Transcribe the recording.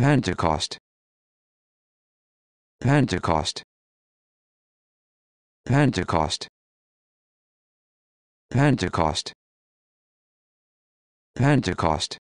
Pentecost Pentecost Pentecost Pentecost Pentecost